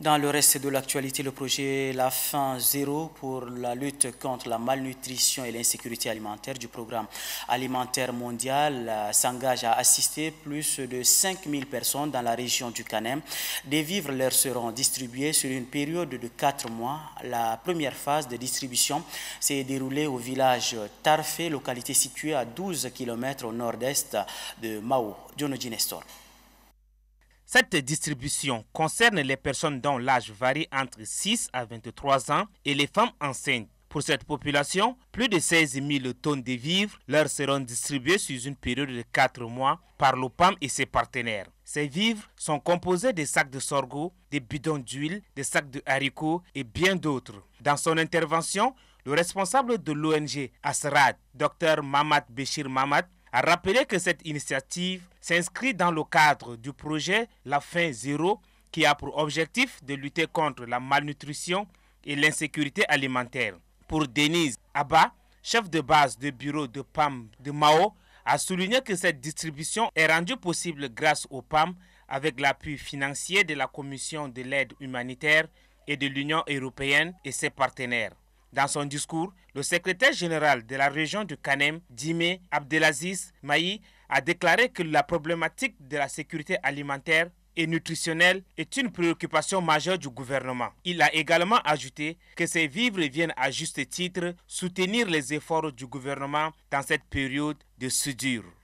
Dans le reste de l'actualité, le projet La Fin Zéro pour la lutte contre la malnutrition et l'insécurité alimentaire du programme alimentaire mondial euh, s'engage à assister plus de 5000 personnes dans la région du Canem. Des vivres leur seront distribués sur une période de 4 mois. La première phase de distribution s'est déroulée au village Tarfé, localité située à 12 km au nord-est de Mao, cette distribution concerne les personnes dont l'âge varie entre 6 à 23 ans et les femmes enceintes. Pour cette population, plus de 16 000 tonnes de vivres leur seront distribuées sur une période de 4 mois par l'OPAM et ses partenaires. Ces vivres sont composés de sacs de sorgho, des bidons d'huile, des sacs de haricots et bien d'autres. Dans son intervention, le responsable de l'ONG ASRAD, Dr Mamad Béchir Mamad, a rappelé que cette initiative s'inscrit dans le cadre du projet La Fin Zéro qui a pour objectif de lutter contre la malnutrition et l'insécurité alimentaire. Pour Denise Abba, chef de base de bureau de PAM de Mao, a souligné que cette distribution est rendue possible grâce au PAM avec l'appui financier de la Commission de l'aide humanitaire et de l'Union européenne et ses partenaires. Dans son discours, le secrétaire général de la région de Kanem, Dime Abdelaziz Maï, a déclaré que la problématique de la sécurité alimentaire et nutritionnelle est une préoccupation majeure du gouvernement. Il a également ajouté que ces vivres viennent à juste titre soutenir les efforts du gouvernement dans cette période de soudure.